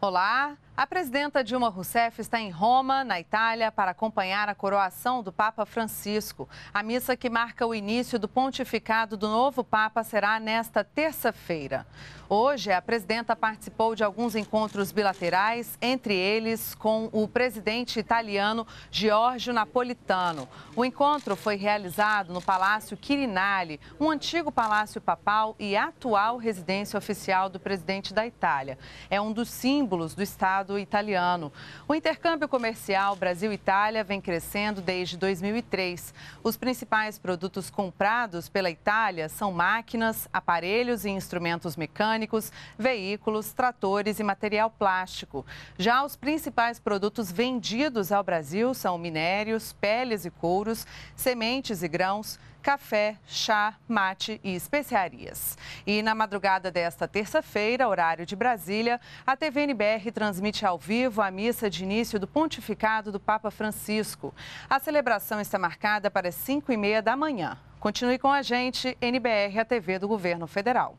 Olá. A presidenta Dilma Rousseff está em Roma, na Itália, para acompanhar a coroação do Papa Francisco. A missa que marca o início do pontificado do novo Papa será nesta terça-feira. Hoje, a presidenta participou de alguns encontros bilaterais, entre eles com o presidente italiano Giorgio Napolitano. O encontro foi realizado no Palácio Quirinale, um antigo palácio papal e atual residência oficial do presidente da Itália. É um dos símbolos do Estado mercado italiano. O intercâmbio comercial Brasil-Itália vem crescendo desde 2003. Os principais produtos comprados pela Itália são máquinas, aparelhos e instrumentos mecânicos, veículos, tratores e material plástico. Já os principais produtos vendidos ao Brasil são minérios, peles e couros, sementes e grãos, café, chá, mate e especiarias. E na madrugada desta terça-feira, horário de Brasília, a TV NBR transmite ao vivo a missa de início do pontificado do Papa Francisco. A celebração está marcada para 5 e meia da manhã. Continue com a gente, NBR, a TV do Governo Federal.